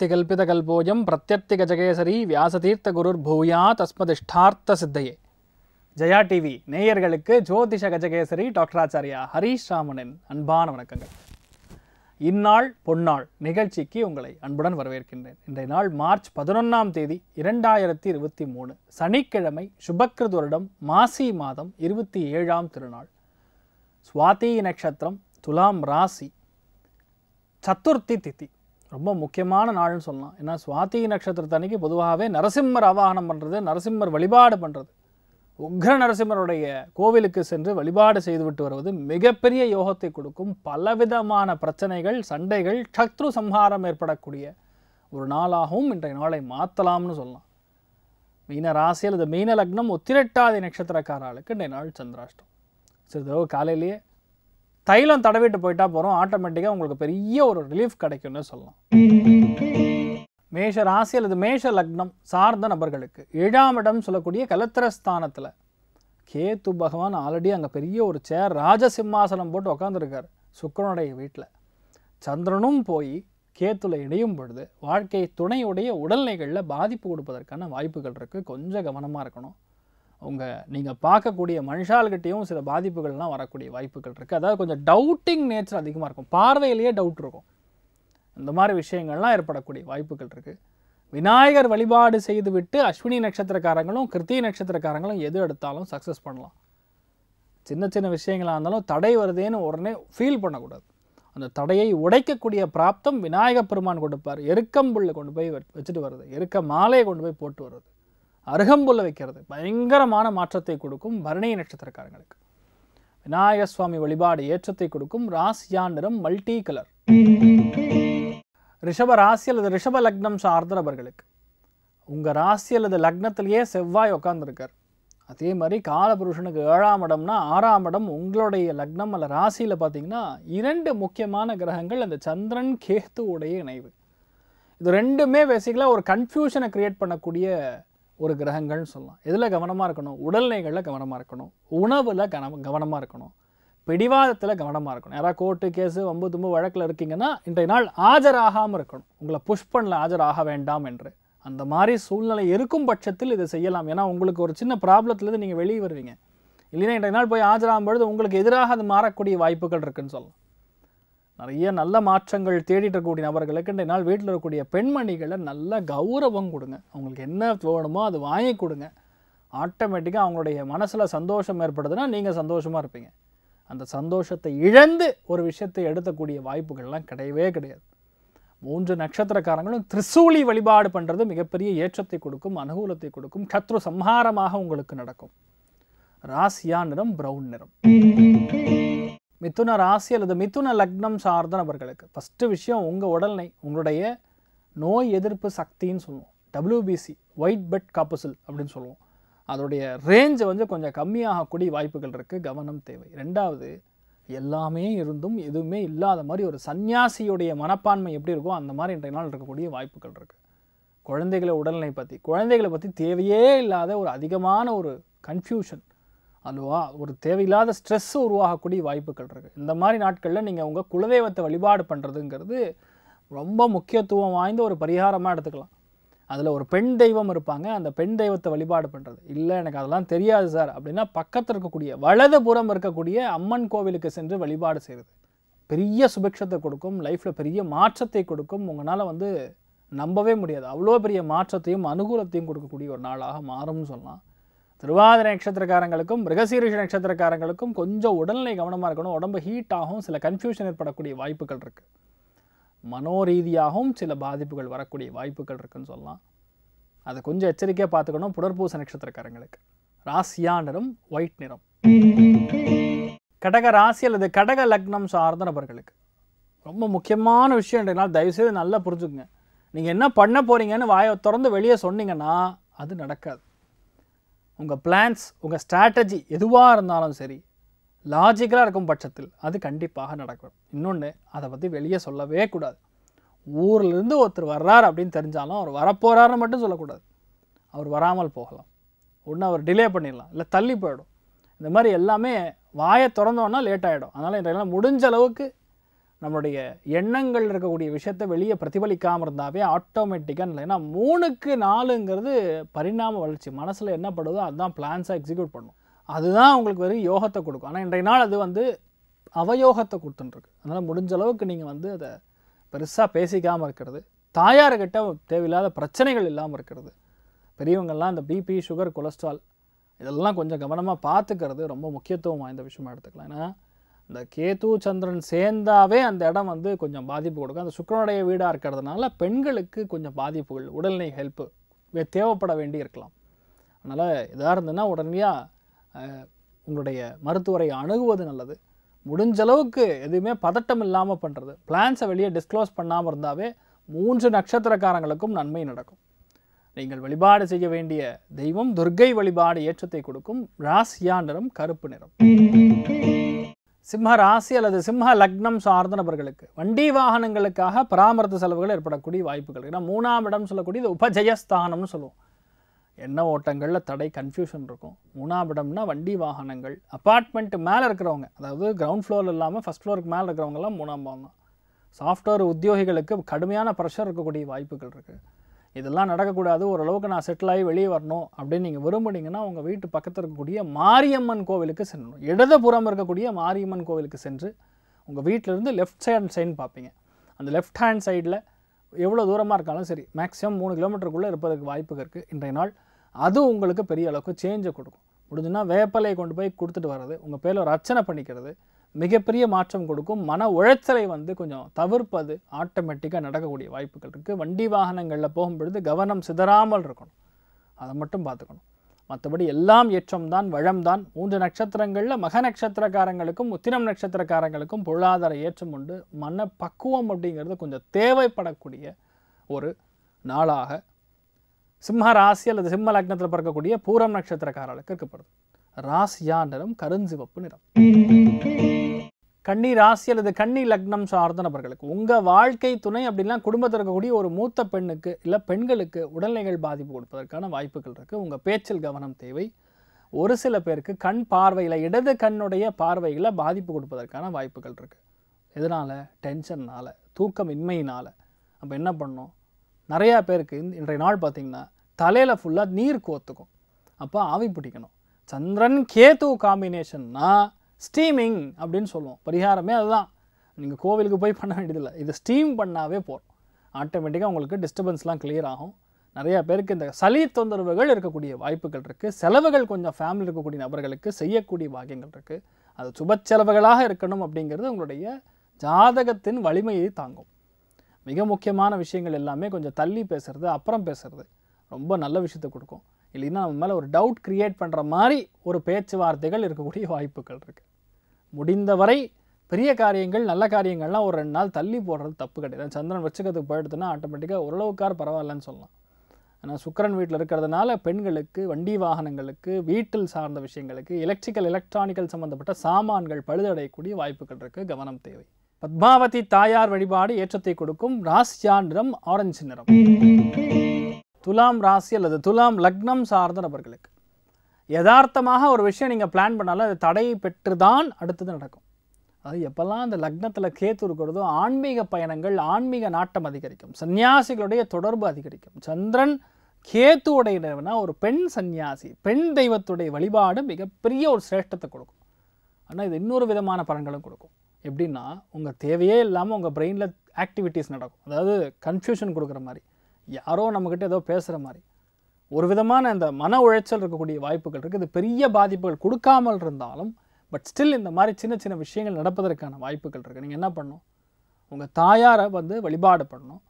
பிரத்யக்திகல்பிதகல்போஜம் பிரத்யர்த்திகஜகேசரி வியாசதீர்த்தகுருர் பூயா தஸ்மதிஷ்டார்த்த சித்தையே ஜெயா டிவி நேயர்களுக்கு ஜோதிஷ கஜகேசரி டாக்டர் ஆச்சாரியா ஹரீஷ் ராமனின் அன்பான வணக்கங்கள் இந்நாள் பொன்னாள் நிகழ்ச்சிக்கு உங்களை அன்புடன் வரவேற்கின்றேன் இன்றைய நாள் மார்ச் பதினொன்றாம் தேதி இரண்டாயிரத்தி இருபத்தி மூணு சனிக்கிழமை சுபக்கிருது வருடம் மாசி மாதம் இருபத்தி ஏழாம் திருநாள் சுவாதி நட்சத்திரம் துலாம் ராசி சத்துர்த்தி திதி ரொம்ப முக்கியமான நாள்னு சொல்லலாம் ஏன்னா சுவாதி நட்சத்திரத்தன்னைக்கு பொதுவாகவே நரசிம்மர் ஆவாகனம் பண்ணுறது நரசிம்மர் வழிபாடு பண்ணுறது உக்ர நரசிம்மருடைய கோவிலுக்கு சென்று வழிபாடு செய்துவிட்டு வருவது மிகப்பெரிய யோகத்தை கொடுக்கும் பலவிதமான பிரச்சனைகள் சண்டைகள் சத்ரு சம்ஹாரம் ஏற்படக்கூடிய ஒரு நாளாகவும் இன்றைய நாளை மாற்றலாம்னு சொல்லலாம் மீன ராசியில் இந்த மீன லக்னம் ஒத்திரட்டாதி நட்சத்திரக்காரர்களுக்கு இன்றைய நாள் சந்திராஷ்டம் சரி காலையிலேயே தைலம் தடவிட்டு போயிட்டா போகிறோம் ஆட்டோமேட்டிக்காக உங்களுக்கு பெரிய ஒரு ரிலீஃப் கிடைக்கும்னு சொல்லலாம் மேஷ ராசி அல்லது மேஷ லக்னம் சார்ந்த நபர்களுக்கு ஏழாம் இடம் சொல்லக்கூடிய கலத்திரஸ்தானத்தில் கேத்து பகவான் ஆல்ரெடி அங்கே பெரிய ஒரு சேர் ராஜசிம்மாசனம் போட்டு உக்காந்துருக்கார் சுக்கரனுடைய வீட்டில் சந்திரனும் போய் கேத்துல இணையும் பொழுது வாழ்க்கை துணையுடைய உடல்நிலைகளில் பாதிப்பு கொடுப்பதற்கான வாய்ப்புகள் இருக்குது கொஞ்சம் கவனமாக இருக்கணும் உங்கள் நீங்கள் பார்க்கக்கூடிய மனுஷால்கிட்டையும் சில பாதிப்புகள்லாம் வரக்கூடிய வாய்ப்புகள் இருக்குது அதாவது கொஞ்சம் டவுட்டிங் நேச்சர் அதிகமாக இருக்கும் பார்வையிலேயே டவுட் இருக்கும் இந்த மாதிரி விஷயங்கள்லாம் ஏற்படக்கூடிய வாய்ப்புகள் இருக்குது விநாயகர் வழிபாடு செய்துவிட்டு அஸ்வினி நட்சத்திரக்காரங்களும் கிருத்திய நட்சத்திரக்காரங்களும் எது எடுத்தாலும் சக்ஸஸ் பண்ணலாம் சின்ன சின்ன விஷயங்களாக இருந்தாலும் தடை வருதேன்னு உடனே ஃபீல் பண்ணக்கூடாது அந்த தடையை உடைக்கக்கூடிய பிராப்தம் விநாயகப் பெருமான் கொடுப்பார் எருக்கம் புல்லை கொண்டு போய் வச்சுட்டு வருது எருக்க மாலையை கொண்டு போய் போட்டு வருது அருகம்புல்ல வைக்கிறது பயங்கரமான மாற்றத்தை கொடுக்கும் பரணி நட்சத்திரக்காரங்களுக்கு விநாயகர் சுவாமி வழிபாடு ஏற்றத்தை கொடுக்கும் ராசியாண்டரம் மல்டி கலர் ரிஷப ராசி அல்லது ரிஷப லக்னம் சார்ந்தவர்களுக்கு உங்கள் ராசி அல்லது லக்னத்திலேயே செவ்வாய் உட்காந்துருக்கார் அதே மாதிரி காலபுருஷனுக்கு ஏழாம் இடம்னா ஆறாம் இடம் உங்களுடைய லக்னம் அல்ல ராசியில் பார்த்தீங்கன்னா இரண்டு முக்கியமான கிரகங்கள் அந்த சந்திரன் உடைய இணைவு இது ரெண்டுமே பேசிக்கலாக ஒரு கன்ஃபியூஷனை க்ரியேட் பண்ணக்கூடிய ஒரு கிரகங்கள்னு சொல்லலாம் எதில் கவனமாக இருக்கணும் உடல்நிலைகளில் கவனமாக இருக்கணும் உணவில் கவனம் கவனமாக இருக்கணும் பிடிவாதத்தில் கவனமாக இருக்கணும் யாராவது கோர்ட்டு கேஸு வம்பு தும்பு வழக்கில் இருக்கீங்கன்னா இன்றைய நாள் ஆஜராகாமல் இருக்கணும் உங்களை புஷ் பண்ணல ஆஜராக வேண்டாம் என்று அந்த மாதிரி சூழ்நிலை இருக்கும் பட்சத்தில் இதை செய்யலாம் ஏன்னா உங்களுக்கு ஒரு சின்ன ப்ராப்ளத்துலேருந்து நீங்கள் வெளியே வருவீங்க இல்லைன்னா இன்றைய நாள் போய் ஆஜராகும் பொழுது உங்களுக்கு எதிராக அது மாறக்கூடிய வாய்ப்புகள் இருக்குதுன்னு சொல்லலாம் நிறைய நல்ல மாற்றங்கள் தேடிட்டு இருக்கக்கூடிய நபர்களுக்கு இன்றைய நாள் வீட்டில் இருக்கக்கூடிய பெண்மணிகளை நல்ல கௌரவம் கொடுங்க அவங்களுக்கு என்ன வேணுமோ அது வாங்கி கொடுங்க ஆட்டோமேட்டிக்காக அவங்களுடைய மனசில் சந்தோஷம் ஏற்படுதுன்னா நீங்கள் சந்தோஷமாக இருப்பீங்க அந்த சந்தோஷத்தை இழந்து ஒரு விஷயத்தை எடுத்தக்கூடிய வாய்ப்புகள்லாம் கிடையவே கிடையாது மூன்று நட்சத்திரக்காரங்களும் திரிசூலி வழிபாடு பண்ணுறது மிகப்பெரிய ஏற்றத்தை கொடுக்கும் அனுகூலத்தை கொடுக்கும் சத்ரு சம்ஹாரமாக உங்களுக்கு நடக்கும் ராசியா நிறம் ப்ரௌன் நிறம் மிதுன ராசி அல்லது மிதுன லக்னம் சார்ந்த நபர்களுக்கு ஃபஸ்ட்டு விஷயம் உங்கள் உடல்நை உங்களுடைய நோய் எதிர்ப்பு சக்தின்னு சொல்லுவோம் டபிள்யூபிசி ஒயிட் பெட் காப்புசல் அப்படின்னு சொல்லுவோம் அதோடைய ரேஞ்சை வந்து கொஞ்சம் கம்மியாகக்கூடிய வாய்ப்புகள் இருக்குது கவனம் தேவை ரெண்டாவது எல்லாமே இருந்தும் எதுவுமே இல்லாத மாதிரி ஒரு சன்னியாசியுடைய மனப்பான்மை எப்படி இருக்கோ அந்த மாதிரி இன்றைய நாள் இருக்கக்கூடிய வாய்ப்புகள் இருக்குது குழந்தைகளை உடல்நிலை பற்றி குழந்தைகளை பற்றி தேவையே இல்லாத ஒரு அதிகமான ஒரு கன்ஃபியூஷன் அதுவா ஒரு தேவையில்லாத ஸ்ட்ரெஸ் உருவாகக்கூடிய வாய்ப்புகள் இருக்குது இந்த மாதிரி நாட்களில் நீங்கள் உங்கள் குலதெய்வத்தை வழிபாடு பண்ணுறதுங்கிறது ரொம்ப முக்கியத்துவம் வாய்ந்த ஒரு பரிகாரமாக எடுத்துக்கலாம் அதில் ஒரு பெண் தெய்வம் இருப்பாங்க அந்த பெண் தெய்வத்தை வழிபாடு பண்ணுறது இல்லை எனக்கு அதெல்லாம் தெரியாது சார் அப்படின்னா பக்கத்தில் இருக்கக்கூடிய வலது புறம் இருக்கக்கூடிய அம்மன் கோவிலுக்கு சென்று வழிபாடு செய்கிறது பெரிய சுபிக்ஷத்தை கொடுக்கும் லைஃப்பில் பெரிய மாற்றத்தை கொடுக்கும் உங்களால் வந்து நம்பவே முடியாது அவ்வளோ பெரிய மாற்றத்தையும் அனுகூலத்தையும் கொடுக்கக்கூடிய ஒரு நாளாக மாறும்னு சொல்லலாம் திருவாதிரை நட்சத்திரக்காரங்களுக்கும் மிருகசீரிஷ நட்சத்திரக்காரங்களுக்கும் கொஞ்சம் உடல்நிலை கவனமாக இருக்கணும் உடம்பு ஹீட் ஆகும் சில கன்ஃபியூஷன் ஏற்படக்கூடிய வாய்ப்புகள் இருக்குது மனோரீதியாகவும் சில பாதிப்புகள் வரக்கூடிய வாய்ப்புகள் இருக்குதுன்னு சொல்லலாம் அதை கொஞ்சம் எச்சரிக்கையாக பார்த்துக்கணும் புடற்பூச நட்சத்திரக்காரங்களுக்கு ராசியா நிறம் ஒயிட் நிறம் கடக ராசி அல்லது கடக லக்னம் சார்ந்த நபர்களுக்கு ரொம்ப முக்கியமான விஷயம்ன்றதுனால தயவுசெய்து நல்லா புரிஞ்சுக்குங்க நீங்கள் என்ன பண்ண போகிறீங்கன்னு வாயை திறந்து வெளியே சொன்னீங்கன்னா அது நடக்காது உங்கள் பிளான்ஸ் உங்கள் ஸ்ட்ராட்டஜி எதுவாக இருந்தாலும் சரி லாஜிக்கலாக இருக்கும் பட்சத்தில் அது கண்டிப்பாக நடக்கும் இன்னொன்று அதை பற்றி வெளியே சொல்லவே கூடாது ஊர்லேருந்து ஒருத்தர் வர்றார் அப்படின்னு தெரிஞ்சாலும் அவர் வரப்போகிறாருன்னு மட்டும் சொல்லக்கூடாது அவர் வராமல் போகலாம் ஒன்று அவர் டிலே பண்ணிடலாம் இல்லை தள்ளி போயிடும் இந்த மாதிரி எல்லாமே வாயை திறந்தோன்னா லேட் ஆகிடும் அதனால் இதெல்லாம் முடிஞ்ச அளவுக்கு நம்மளுடைய எண்ணங்கள் இருக்கக்கூடிய விஷயத்தை வெளியே பிரதிபலிக்காமல் இருந்தாவே ஆட்டோமேட்டிக்காக இல்லை ஏன்னா மூணுக்கு நாலுங்கிறது பரிணாம வளர்ச்சி மனசில் என்ன படுதோ அதுதான் பிளான்ஸாக எக்ஸிக்யூட் பண்ணும் அதுதான் உங்களுக்கு வெறும் யோகத்தை கொடுக்கும் ஆனால் இன்றைய நாள் அது வந்து அவயோகத்தை கொடுத்துட்டுருக்கு அதனால் முடிஞ்ச அளவுக்கு நீங்கள் வந்து அதை பெருசாக பேசிக்காமல் இருக்கிறது தாயார்கிட்ட தேவையில்லாத பிரச்சனைகள் இல்லாமல் இருக்கிறது பெரியவங்கள்லாம் இந்த பிபி சுகர் கொலஸ்ட்ரால் இதெல்லாம் கொஞ்சம் கவனமாக பார்த்துக்கிறது ரொம்ப முக்கியத்துவம் வாய்ந்த விஷயமா எடுத்துக்கலாம் ஏன்னா இந்த கேது சந்திரன் சேர்ந்தாவே அந்த இடம் வந்து கொஞ்சம் பாதிப்பு கொடுக்கும் அந்த சுக்கரனுடைய வீடாக இருக்கிறதுனால பெண்களுக்கு கொஞ்சம் பாதிப்புகள் உடல்நிலை ஹெல்ப்பு தேவைப்பட வேண்டி இருக்கலாம் அதனால் இதாக இருந்ததுன்னா உடனடியாக உங்களுடைய மருத்துவரை அணுகுவது நல்லது முடிஞ்ச அளவுக்கு எதுவுமே பதட்டம் இல்லாமல் பண்ணுறது பிளான்ஸை வெளியே டிஸ்க்ளோஸ் பண்ணாமல் இருந்தாவே மூன்று நட்சத்திரக்காரங்களுக்கும் நன்மை நடக்கும் நீங்கள் வழிபாடு செய்ய வேண்டிய தெய்வம் துர்க்கை வழிபாடு ஏற்றத்தை கொடுக்கும் ராசியா நிறம் கருப்பு நிறம் சிம்ம ராசி அல்லது சிம்ம லக்னம் சார்ந்த நபர்களுக்கு வண்டி வாகனங்களுக்காக பராமரித்து செலவுகள் ஏற்படக்கூடிய வாய்ப்புகள் ஏன்னா மூணாம் இடம் சொல்லக்கூடியது உபஜயஸ்தானம்னு சொல்லுவோம் என்ன ஓட்டங்களில் தடை கன்ஃபியூஷன் இருக்கும் மூணாம் இடம்னா வண்டி வாகனங்கள் அப்பார்ட்மெண்ட்டு மேலே இருக்கிறவங்க அதாவது கிரவுண்ட் ஃப்ளோர் இல்லாமல் ஃபஸ்ட் ஃப்ளோருக்கு மேலே இருக்கிறவங்கலாம் மூணாம் பாவம் சாஃப்ட்வேர் உத்தியோகிகளுக்கு கடுமையான ப்ரெஷர் இருக்கக்கூடிய வாய்ப்புகள் இருக்குது இதெல்லாம் நடக்கக்கூடாது ஓரளவுக்கு நான் செட்டில் ஆகி வெளியே வரணும் அப்படின்னு நீங்கள் விரும்புனீங்கன்னா உங்கள் வீட்டு பக்கத்தில் இருக்கக்கூடிய மாரியம்மன் கோவிலுக்கு செல்லணும் இடதுபுறம் இருக்கக்கூடிய மாரியம்மன் கோவிலுக்கு சென்று உங்கள் வீட்டிலேருந்து லெஃப்ட் சைடு சைன் பார்ப்பீங்க அந்த லெஃப்ட் ஹேண்ட் சைடில் எவ்வளோ தூரமாக இருக்காலும் சரி மேக்ஸிமம் மூணு கிலோமீட்டருக்குள்ளே இருப்பதற்கு வாய்ப்புகள் இருக்குது இன்றைய நாள் அது உங்களுக்கு பெரிய அளவுக்கு சேஞ்சை கொடுக்கும் முடிஞ்சுன்னா வேப்பலையை கொண்டு போய் கொடுத்துட்டு வர்றது உங்கள் பேரில் ஒரு அர்ச்சனை பண்ணிக்கிறது மிகப்பெரிய மாற்றம் கொடுக்கும் மன உழைச்சலை வந்து கொஞ்சம் தவிர்ப்பது ஆட்டோமேட்டிக்காக நடக்கக்கூடிய வாய்ப்புகள் இருக்குது வண்டி வாகனங்களில் போகும்பொழுது கவனம் சிதறாமல் இருக்கணும் அதை மட்டும் பார்த்துக்கணும் மற்றபடி எல்லாம் ஏற்றம்தான் வழம்தான் மூன்று நட்சத்திரங்களில் மக நட்சத்திரக்காரங்களுக்கும் உத்திரம் நட்சத்திரக்காரங்களுக்கும் பொருளாதார ஏற்றம் உண்டு மன பக்குவம் அப்படிங்கிறது கொஞ்சம் தேவைப்படக்கூடிய ஒரு நாளாக சிம்ம ராசி அல்லது சிம்ம லக்னத்தில் பிறக்கக்கூடிய பூரம் நட்சத்திரக்காரர்களுக்கு இருக்கப்படுது ராசியா நிறம் கருஞ்சிவப்பு நிறம் கன்னி ராசி அல்லது கன்னி லக்னம் சார்ந்த நபர்களுக்கு உங்கள் வாழ்க்கை துணை அப்படின்னா குடும்பத்தில் இருக்கக்கூடிய ஒரு மூத்த பெண்ணுக்கு இல்லை பெண்களுக்கு உடல்நிலைகள் பாதிப்பு கொடுப்பதற்கான வாய்ப்புகள் இருக்குது உங்கள் பேச்சில் கவனம் தேவை ஒரு சில பேருக்கு கண் பார்வையில் இடது கண்ணுடைய பார்வையில் பாதிப்பு கொடுப்பதற்கான வாய்ப்புகள் இருக்குது எதனால் டென்ஷன்னால் தூக்கமின்மையினால் அப்போ என்ன பண்ணோம் நிறையா பேருக்கு இன்றைய நாள் பார்த்திங்கன்னா தலையில் ஃபுல்லாக நீர் கோத்துக்கும் அப்போ ஆவி பிடிக்கணும் சந்திரன் கேது காம்பினேஷன்னா ஸ்டீமிங் அப்படின்னு சொல்லுவோம் பரிகாரமே அதுதான் நீங்கள் கோவிலுக்கு போய் பண்ண வேண்டியதில்லை இதை ஸ்டீம் பண்ணாவே போகிறோம் ஆட்டோமேட்டிக்காக உங்களுக்கு டிஸ்டர்பன்ஸ்லாம் கிளியர் ஆகும் நிறையா பேருக்கு இந்த சளி தொந்தரவுகள் இருக்கக்கூடிய வாய்ப்புகள் இருக்குது செலவுகள் கொஞ்சம் ஃபேமிலி இருக்கக்கூடிய நபர்களுக்கு செய்யக்கூடிய பாக்கியங்கள் இருக்குது அது சுப செலவுகளாக இருக்கணும் அப்படிங்கிறது உங்களுடைய ஜாதகத்தின் வலிமையை தாங்கும் மிக முக்கியமான விஷயங்கள் எல்லாமே கொஞ்சம் தள்ளி பேசுகிறது அப்புறம் பேசுகிறது ரொம்ப நல்ல விஷயத்தை கொடுக்கும் இல்லைன்னா நம்ம மேலே ஒரு டவுட் க்ரியேட் பண்ணுற மாதிரி ஒரு பேச்சுவார்த்தைகள் இருக்கக்கூடிய வாய்ப்புகள் இருக்குது முடிந்தவரை பெரிய காரியங்கள் நல்ல காரியங்கள்லாம் ஒரு ரெண்டு நாள் தள்ளி போடுறது தப்பு கிடையாது சந்திரன் வச்சுக்கிறதுக்கு போயிடுதுன்னா ஆட்டோமேட்டிக்காக ஓரளவுக்கார் பரவாயில்லன்னு சொல்லலாம் ஆனால் சுக்கரன் வீட்டில் இருக்கிறதுனால பெண்களுக்கு வண்டி வாகனங்களுக்கு வீட்டில் சார்ந்த விஷயங்களுக்கு எலக்ட்ரிக்கல் எலக்ட்ரானிக்கல் சம்மந்தப்பட்ட சாமான்கள் பழுதடையக்கூடிய வாய்ப்புகள் இருக்கு கவனம் தேவை பத்மாவதி தாயார் வழிபாடு ஏற்றத்தை கொடுக்கும் நிறம் ஆரஞ்சு நிறம் துலாம் ராசி அல்லது துலாம் லக்னம் சார்ந்த நபர்களுக்கு யதார்த்தமாக ஒரு விஷயம் நீங்கள் பிளான் பண்ணாலும் அது தடை பெற்று தான் அடுத்தது நடக்கும் அது எப்போல்லாம் அந்த லக்னத்தில் கேத்து இருக்கிறதோ ஆன்மீக பயணங்கள் ஆன்மீக நாட்டம் அதிகரிக்கும் சன்னியாசிகளுடைய தொடர்பு அதிகரிக்கும் சந்திரன் கேத்துவுடைய நிறுவனா ஒரு பெண் சன்னியாசி பெண் தெய்வத்துடைய வழிபாடு மிகப்பெரிய ஒரு சிரேஷ்டத்தை கொடுக்கும் ஆனால் இது இன்னொரு விதமான பலன்களும் கொடுக்கும் எப்படின்னா உங்கள் தேவையே இல்லாமல் உங்கள் பிரெயினில் ஆக்டிவிட்டீஸ் நடக்கும் அதாவது கன்ஃபியூஷன் கொடுக்குற மாதிரி யாரோ நம்மக்கிட்ட ஏதோ பேசுகிற மாதிரி ஒரு விதமான இந்த மன உளைச்சல் இருக்கக்கூடிய வாய்ப்புகள் இருக்குது இது பெரிய பாதிப்புகள் கொடுக்காமல் இருந்தாலும் பட் ஸ்டில் இந்த மாதிரி சின்ன சின்ன விஷயங்கள் நடப்பதற்கான வாய்ப்புகள் இருக்குது நீங்கள் என்ன பண்ணணும் உங்கள் தாயாரை வந்து வழிபாடு பண்ணணும்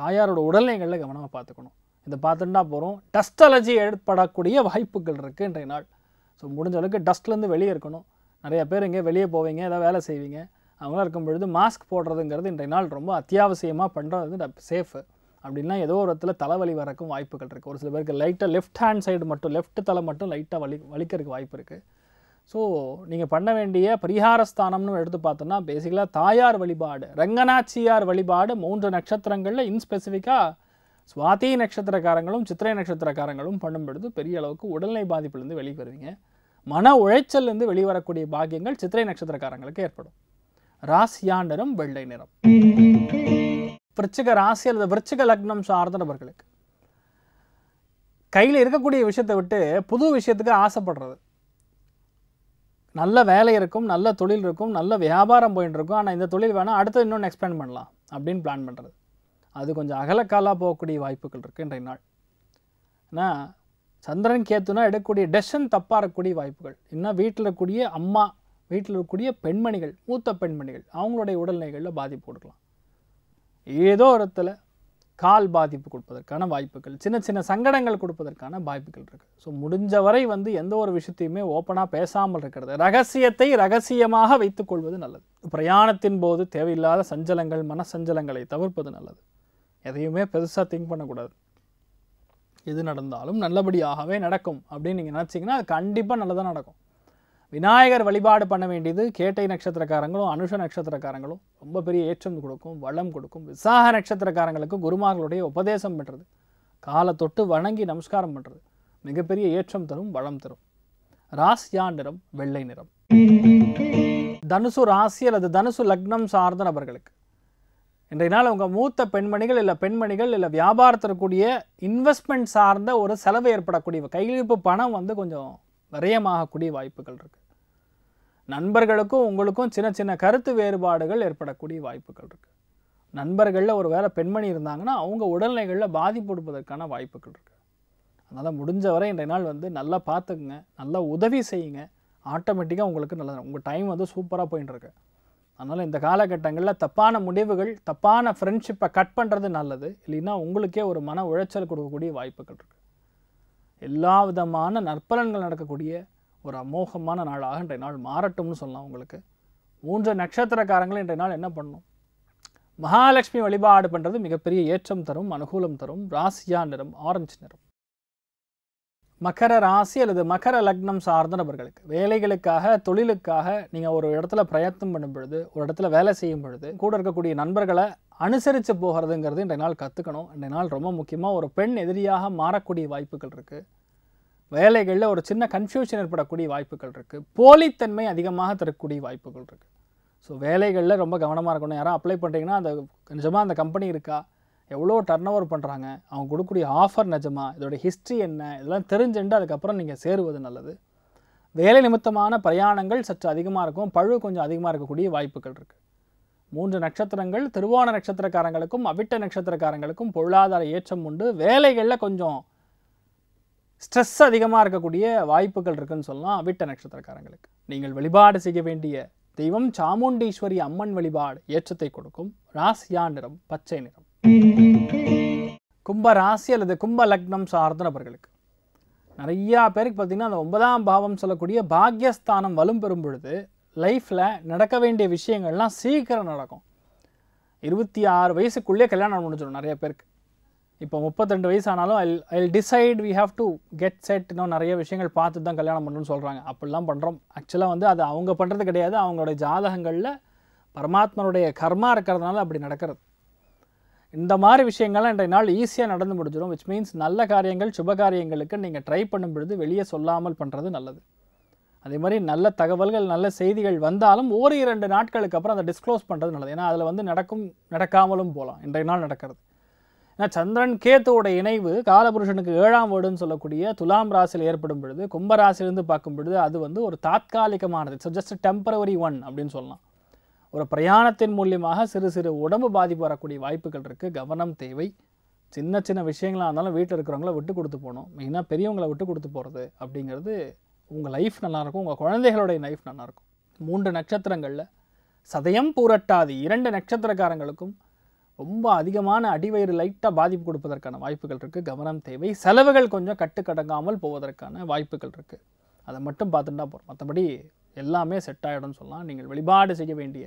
தாயாரோட உடல்நிலைகளில் கவனமாக பார்த்துக்கணும் இதை பார்த்துட்டா போகிறோம் டஸ்ட் அலர்ஜி ஏற்படக்கூடிய வாய்ப்புகள் இருக்குது இன்றைய நாள் ஸோ முடிஞ்ச அளவுக்கு டஸ்ட்லேருந்து வெளியே இருக்கணும் நிறைய பேர் இங்கே வெளியே போவீங்க ஏதாவது வேலை செய்வீங்க அவங்களாம் இருக்கும் பொழுது மாஸ்க் போடுறதுங்கிறது இன்றைய நாள் ரொம்ப அத்தியாவசியமாக பண்ணுறது சேஃபு அப்படின்னா ஏதோ ஒரு இடத்துல தலைவலி வரக்கும் வாய்ப்புகள் இருக்குது ஒரு சில பேருக்கு லைட்டாக லெஃப்ட் ஹேண்ட் சைடு மட்டும் லெஃப்ட் தலை மட்டும் லைட்டாக வலி வலிக்கிறதுக்கு வாய்ப்பு இருக்குது ஸோ நீங்கள் பண்ண வேண்டிய பரிகாரஸ்தானம்னு எடுத்து பார்த்தோம்னா பேசிக்கலாக தாயார் வழிபாடு ரங்கநாச்சியார் வழிபாடு மூன்று நட்சத்திரங்களில் இன்ஸ்பெசிஃபிக்காக சுவாதி நட்சத்திரக்காரங்களும் சித்திரை நட்சத்திரக்காரங்களும் பண்ணும்பொழுது பெரிய அளவுக்கு உடல்நிலை பாதிப்புலேருந்து வெளியே வருவீங்க மன உழைச்சல்லேருந்து வெளிவரக்கூடிய பாகியங்கள் சித்திரை நட்சத்திரக்காரங்களுக்கு ஏற்படும் ராசியாண்டரும் வெள்ளை நிறம் விருச்சிக ராசி அல்லது விருச்சிக லக்னம் சார்ந்த நபர்களுக்கு கையில் இருக்கக்கூடிய விஷயத்தை விட்டு புது விஷயத்துக்கு ஆசைப்படுறது நல்ல வேலை இருக்கும் நல்ல தொழில் இருக்கும் நல்ல வியாபாரம் போயின்னு இருக்கும் ஆனால் இந்த தொழில் வேணால் அடுத்து இன்னொன்று எக்ஸ்பிளைன் பண்ணலாம் அப்படின்னு பிளான் பண்ணுறது அது கொஞ்சம் அகலக்காலாக போகக்கூடிய வாய்ப்புகள் இருக்குது இன்றைய நாள் ஏன்னா சந்திரன் கேத்துனா எடுக்கக்கூடிய டெஷன் தப்பாக இருக்கக்கூடிய வாய்ப்புகள் இன்னும் வீட்டில் இருக்கக்கூடிய அம்மா வீட்டில் இருக்கக்கூடிய பெண்மணிகள் மூத்த பெண்மணிகள் அவங்களுடைய உடல்நிலைகளில் பாதிப்பு கொடுக்கலாம் ஏதோ இடத்துல கால் பாதிப்பு கொடுப்பதற்கான வாய்ப்புகள் சின்ன சின்ன சங்கடங்கள் கொடுப்பதற்கான வாய்ப்புகள் இருக்குது ஸோ முடிஞ்ச வரை வந்து எந்த ஒரு விஷயத்தையுமே ஓப்பனாக பேசாமல் இருக்கிறது ரகசியத்தை ரகசியமாக வைத்துக்கொள்வது நல்லது பிரயாணத்தின் போது தேவையில்லாத சஞ்சலங்கள் மனசஞ்சலங்களை தவிர்ப்பது நல்லது எதையுமே பெருசாக திங்க் பண்ணக்கூடாது எது நடந்தாலும் நல்லபடியாகவே நடக்கும் அப்படின்னு நீங்கள் நினச்சிங்கன்னா அது கண்டிப்பாக நல்லதாக நடக்கும் விநாயகர் வழிபாடு பண்ண வேண்டியது கேட்டை நட்சத்திரக்காரங்களும் அனுஷ நட்சத்திரக்காரங்களும் ரொம்ப பெரிய ஏற்றம் கொடுக்கும் வளம் கொடுக்கும் விசாக நட்சத்திரக்காரங்களுக்கு குருமார்களுடைய உபதேசம் பண்ணுறது காலை தொட்டு வணங்கி நமஸ்காரம் பண்ணுறது மிகப்பெரிய ஏற்றம் தரும் வளம் தரும் ராசியா நிறம் வெள்ளை நிறம் தனுசு ராசி அல்லது தனுசு லக்னம் சார்ந்த நபர்களுக்கு இன்றைய நாள் உங்கள் மூத்த பெண்மணிகள் இல்லை பெண்மணிகள் இல்லை வியாபாரத்திற்குரிய இன்வெஸ்ட்மெண்ட் சார்ந்த ஒரு செலவு ஏற்படக்கூடிய கையிருப்பு பணம் வந்து கொஞ்சம் விரயமாகக்கூடிய வாய்ப்புகள் இருக்குது நண்பர்களுக்கும் உங்களுக்கும் சின்ன சின்ன கருத்து வேறுபாடுகள் ஏற்படக்கூடிய வாய்ப்புகள் இருக்குது நண்பர்களில் ஒரு வேலை பெண்மணி இருந்தாங்கன்னா அவங்க உடல்நிலைகளில் பாதிப்பு கொடுப்பதற்கான வாய்ப்புகள் இருக்குது அதனால் முடிஞ்ச வரை இன்றைய நாள் வந்து நல்லா பார்த்துக்குங்க நல்லா உதவி செய்யுங்க ஆட்டோமேட்டிக்காக உங்களுக்கு நல்லது உங்கள் டைம் வந்து சூப்பராக போயின்னு இருக்கு அதனால் இந்த காலகட்டங்களில் தப்பான முடிவுகள் தப்பான ஃப்ரெண்ட்ஷிப்பை கட் பண்ணுறது நல்லது இல்லைன்னா உங்களுக்கே ஒரு மன உளைச்சல் கொடுக்கக்கூடிய வாய்ப்புகள் இருக்குது எல்லா விதமான நற்பலன்கள் நடக்கக்கூடிய ஒரு அமோகமான நாளாக இன்றைய நாள் மாறட்டும்னு சொல்லலாம் உங்களுக்கு மூன்று நட்சத்திரக்காரங்களும் இன்றைய நாள் என்ன பண்ணும் மகாலட்சுமி வழிபாடு பண்ணுறது மிகப்பெரிய ஏற்றம் தரும் அனுகூலம் தரும் ராசியா நிறம் ஆரஞ்சு நிறம் மகர ராசி அல்லது மகர லக்னம் சார்ந்த நபர்களுக்கு வேலைகளுக்காக தொழிலுக்காக நீங்கள் ஒரு இடத்துல பிரயத்தனம் பண்ணும் பொழுது ஒரு இடத்துல வேலை செய்யும் பொழுது கூட இருக்கக்கூடிய நண்பர்களை அனுசரித்து போகிறதுங்கிறது இன்றைய நாள் கற்றுக்கணும் இன்றைய நாள் ரொம்ப முக்கியமாக ஒரு பெண் எதிரியாக மாறக்கூடிய வாய்ப்புகள் இருக்குது வேலைகளில் ஒரு சின்ன கன்ஃபியூஷன் ஏற்படக்கூடிய வாய்ப்புகள் இருக்குது போலித்தன்மை அதிகமாக தரக்கூடிய வாய்ப்புகள் இருக்குது ஸோ வேலைகளில் ரொம்ப கவனமாக இருக்கணும் யாரும் அப்ளை பண்ணுறீங்கன்னா அந்த நிஜமாக அந்த கம்பெனி இருக்கா எவ்வளோ டர்ன் ஓவர் பண்ணுறாங்க அவங்க கொடுக்கக்கூடிய ஆஃபர் நிஜமாக இதோட ஹிஸ்ட்ரி என்ன இதெல்லாம் தெரிஞ்சுட்டு அதுக்கப்புறம் நீங்கள் சேருவது நல்லது வேலை நிமித்தமான பிரயாணங்கள் சற்று அதிகமாக இருக்கும் பழு கொஞ்சம் அதிகமாக இருக்கக்கூடிய வாய்ப்புகள் இருக்குது மூன்று நட்சத்திரங்கள் திருவோண நட்சத்திரக்காரங்களுக்கும் அவிட்ட நட்சத்திரக்காரங்களுக்கும் பொருளாதார ஏற்றம் உண்டு வேலைகளில் கொஞ்சம் ஸ்ட்ரெஸ் அதிகமாக இருக்கக்கூடிய வாய்ப்புகள் இருக்குன்னு சொல்லலாம் அவிட்ட நட்சத்திரக்காரங்களுக்கு நீங்கள் வழிபாடு செய்ய வேண்டிய தெய்வம் சாமுண்டீஸ்வரி அம்மன் வழிபாடு ஏற்றத்தை கொடுக்கும் ராசியா நிறம் பச்சை நிறம் கும்ப ராசி அல்லது கும்ப லக்னம் நபர்களுக்கு நிறையா பேருக்கு பார்த்தீங்கன்னா அந்த ஒன்பதாம் பாவம் சொல்லக்கூடிய பாக்யஸ்தானம் வலும் பெறும் பொழுது லைஃப்பில் நடக்க வேண்டிய விஷயங்கள்லாம் சீக்கிரம் நடக்கும் இருபத்தி ஆறு வயசுக்குள்ளே கல்யாணம் முடிஞ்சிடும் நிறைய பேருக்கு இப்போ முப்பத்தெண்டு வயசு ஆனாலும் I I decide we have to get set இன்னும் நிறைய விஷயங்கள் பார்த்து தான் கல்யாணம் பண்ணணும்னு சொல்கிறாங்க அப்படிலாம் பண்ணுறோம் ஆக்சுவலாக வந்து அது அவங்க பண்ணுறது கிடையாது அவங்களோட ஜாதகங்களில் பரமாத்மனுடைய கர்மா இருக்கிறதுனால அப்படி நடக்கிறது இந்த மாதிரி விஷயங்கள்லாம் இன்றைய நாள் ஈஸியாக நடந்து முடிஞ்சிடும் விச் மீன்ஸ் நல்ல காரியங்கள் சுப காரியங்களுக்கு நீங்கள் ட்ரை பண்ணும் பொழுது வெளியே சொல்லாமல் பண்ணுறது நல்லது அதே மாதிரி நல்ல தகவல்கள் நல்ல செய்திகள் வந்தாலும் ஓர் இரண்டு நாட்களுக்கு அப்புறம் அதை டிஸ்க்ளோஸ் பண்ணுறது நல்லது ஏன்னா அதில் வந்து நடக்கும் நடக்காமலும் போகலாம் இன்றைய நாள் நடக்கிறது ஏன்னா சந்திரன் கேத்துவோட இணைவு காலபுருஷனுக்கு ஏழாம் வீடுன்னு சொல்லக்கூடிய துலாம் ராசியில் ஏற்படும் பொழுது கும்ப பார்க்கும் பொழுது அது வந்து ஒரு தாற்காலிகமானது ஸோ ஜஸ்ட் டெம்பரவரி ஒன் அப்படின்னு சொல்லலாம் ஒரு பிரயாணத்தின் மூலியமாக சிறு சிறு உடம்பு பாதிப்பு வரக்கூடிய வாய்ப்புகள் இருக்குது கவனம் தேவை சின்ன சின்ன விஷயங்களாக இருந்தாலும் வீட்டில் இருக்கிறவங்கள விட்டு கொடுத்து போகணும் மெயினாக பெரியவங்களை விட்டு கொடுத்து போகிறது அப்படிங்கிறது உங்கள் லைஃப் நல்லாயிருக்கும் உங்கள் குழந்தைகளுடைய லைஃப் நல்லாயிருக்கும் மூன்று நட்சத்திரங்களில் சதயம் பூரட்டாது இரண்டு நட்சத்திரக்காரங்களுக்கும் ரொம்ப அதிகமான அடிவயிறு லைட்டாக பாதிப்பு கொடுப்பதற்கான வாய்ப்புகள் இருக்குது கவனம் தேவை செலவுகள் கொஞ்சம் கட்டுக்கடங்காமல் போவதற்கான வாய்ப்புகள் இருக்குது அதை மட்டும் பார்த்துட்டா போகிறோம் மற்றபடி எல்லாமே செட் ஆகிடும்னு சொல்லலாம் நீங்கள் வழிபாடு செய்ய வேண்டிய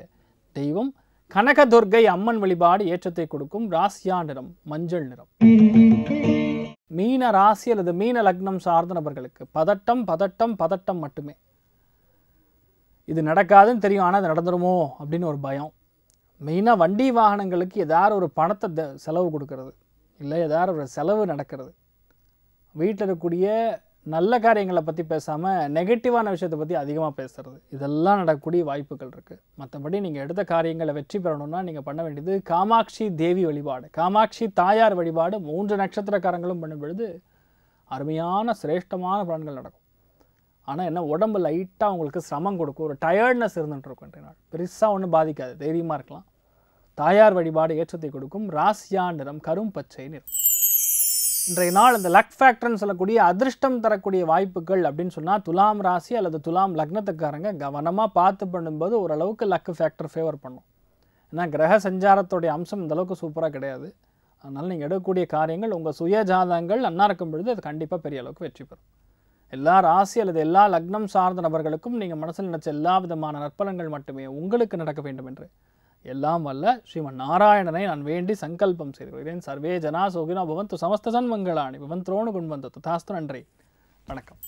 தெய்வம் கனகதுர்கை அம்மன் வழிபாடு ஏற்றத்தை கொடுக்கும் ராசியா நிறம் மஞ்சள் நிறம் மீன ராசி அல்லது மீன லக்னம் சார்ந்த நபர்களுக்கு பதட்டம் பதட்டம் பதட்டம் மட்டுமே இது நடக்காதுன்னு தெரியும் ஆனால் அது நடந்துருமோ அப்படின்னு ஒரு பயம் மெயினாக வண்டி வாகனங்களுக்கு ஏதாவது ஒரு பணத்தை செலவு கொடுக்கறது இல்லை ஏதாவது ஒரு செலவு நடக்கிறது வீட்டில் இருக்கக்கூடிய நல்ல காரியங்களை பற்றி பேசாமல் நெகட்டிவான விஷயத்தை பற்றி அதிகமாக பேசுகிறது இதெல்லாம் நடக்கக்கூடிய வாய்ப்புகள் இருக்குது மற்றபடி நீங்கள் எடுத்த காரியங்களை வெற்றி பெறணும்னா நீங்கள் பண்ண வேண்டியது காமாட்சி தேவி வழிபாடு காமாட்சி தாயார் வழிபாடு மூன்று நட்சத்திரக்காரங்களும் பண்ணும் பொழுது அருமையான சிரேஷ்டமான பலன்கள் நடக்கும் ஆனால் என்ன உடம்பு லைட்டாக உங்களுக்கு சிரமம் கொடுக்கும் ஒரு டயர்ட்னஸ் இருந்துகிட்டு இருக்கும் நாள் பெருசாக ஒன்றும் பாதிக்காது தைரியமாக இருக்கலாம் தாயார் வழிபாடு ஏற்றத்தை கொடுக்கும் ராசியா நிறம் கரும்பச்சை நிறம் இன்றைய நாள் அந்த லக் ஃபேக்டர்னு சொல்லக்கூடிய அதிர்ஷ்டம் தரக்கூடிய வாய்ப்புகள் அப்படின்னு சொன்னால் துலாம் ராசி அல்லது துலாம் லக்னத்துக்காரங்க கவனமாக பார்த்து பண்ணும்போது ஓரளவுக்கு லக் ஃபேக்டர் ஃபேவர் பண்ணும் ஏன்னா கிரக சஞ்சாரத்துடைய அம்சம் இந்தளவுக்கு சூப்பராக கிடையாது அதனால் நீங்கள் எடுக்கக்கூடிய காரியங்கள் உங்கள் சுய ஜாதகங்கள் நன்னா இருக்கும் பொழுது அது கண்டிப்பாக பெரிய அளவுக்கு வெற்றி பெறும் எல்லா ராசி அல்லது எல்லா லக்னம் சார்ந்த நபர்களுக்கும் நீங்கள் மனசில் நினச்ச எல்லா விதமான நற்பலன்கள் மட்டுமே உங்களுக்கு நடக்க வேண்டும் என்று எல்லாம் வல்ல ஸ்ரீமன் நாராயணனை நான் வேண்டி சங்கல்பம் செய்து கொள்கிறேன் சர்வே ஜனா சோகினா பவந்து சமஸ்த சன்மங்களாணி பவன் திரோணு குண்பந்த ததாஸ்து நன்றி வணக்கம்